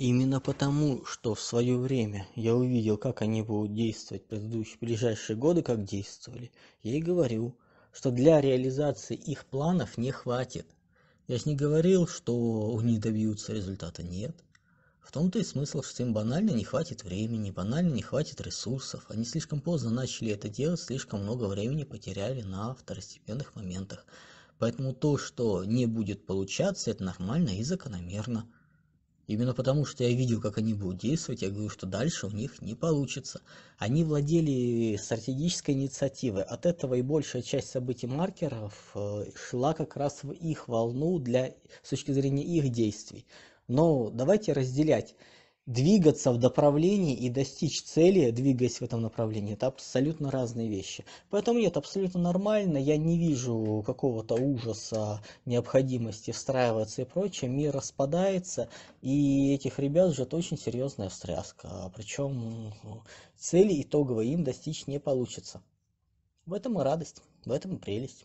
именно потому что в свое время я увидел как они будут действовать в предыдущие ближайшие годы как действовали я и говорю что для реализации их планов не хватит я ж не говорил что у них добьются результата нет в том-то и смысл, что им банально не хватит времени, банально не хватит ресурсов. Они слишком поздно начали это делать, слишком много времени потеряли на второстепенных моментах. Поэтому то, что не будет получаться, это нормально и закономерно. Именно потому, что я видел, как они будут действовать, я говорю, что дальше у них не получится. Они владели стратегической инициативой. От этого и большая часть событий маркеров э, шла как раз в их волну для, с точки зрения их действий. Но давайте разделять двигаться в направлении и достичь цели, двигаясь в этом направлении, это абсолютно разные вещи. Поэтому нет, абсолютно нормально, я не вижу какого-то ужаса, необходимости встраиваться и прочее, мир распадается, и этих ребят ждет очень серьезная встряска, причем ну, цели итоговой им достичь не получится. В этом и радость, в этом и прелесть.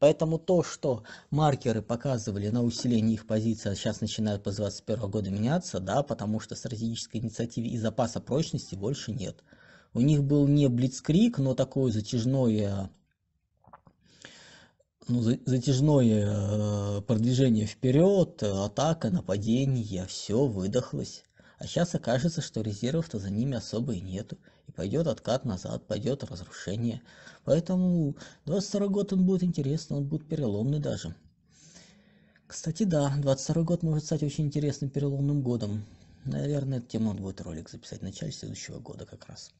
Поэтому то, что маркеры показывали на усиление их позиции, а сейчас начинают по 2021 году меняться, да, потому что стратегической инициативы и запаса прочности больше нет. У них был не блицкрик, но такое затяжное ну, затяжное э, продвижение вперед, атака, нападение, все выдохлось. А сейчас окажется, что резервов-то за ними особо и нету. И пойдет откат назад, пойдет разрушение. Поэтому 22 год он будет интересный, он будет переломный даже. Кстати, да, 22 год может стать очень интересным переломным годом. Наверное, тем он будет ролик записать в начале следующего года как раз.